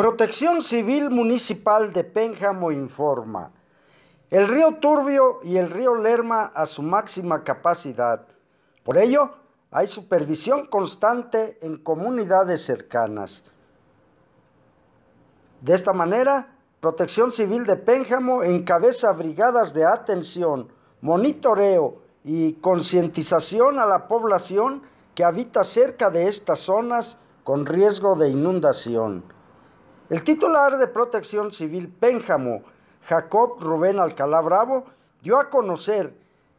Protección Civil Municipal de Pénjamo informa. El río Turbio y el río Lerma a su máxima capacidad. Por ello, hay supervisión constante en comunidades cercanas. De esta manera, Protección Civil de Pénjamo encabeza brigadas de atención, monitoreo y concientización a la población que habita cerca de estas zonas con riesgo de inundación. El titular de Protección Civil Pénjamo, Jacob Rubén Alcalá Bravo, dio a conocer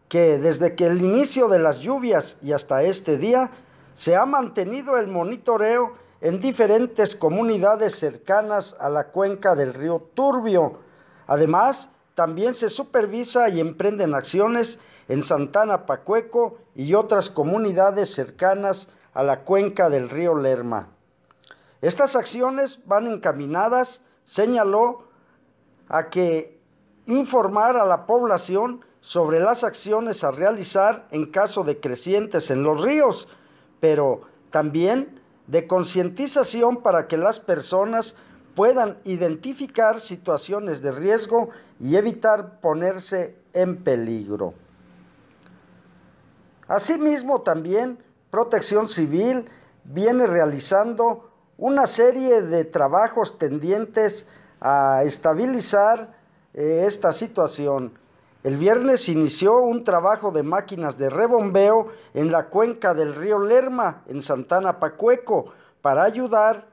que desde que el inicio de las lluvias y hasta este día se ha mantenido el monitoreo en diferentes comunidades cercanas a la cuenca del río Turbio. Además, también se supervisa y emprenden acciones en Santana Pacueco y otras comunidades cercanas a la cuenca del río Lerma. Estas acciones van encaminadas, señaló, a que informar a la población sobre las acciones a realizar en caso de crecientes en los ríos, pero también de concientización para que las personas puedan identificar situaciones de riesgo y evitar ponerse en peligro. Asimismo, también Protección Civil viene realizando una serie de trabajos tendientes a estabilizar eh, esta situación. El viernes inició un trabajo de máquinas de rebombeo en la cuenca del río Lerma, en Santana Pacueco, para ayudar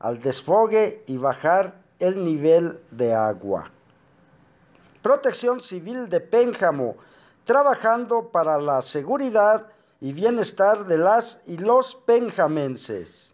al desfogue y bajar el nivel de agua. Protección Civil de Pénjamo, trabajando para la seguridad y bienestar de las y los penjamenses.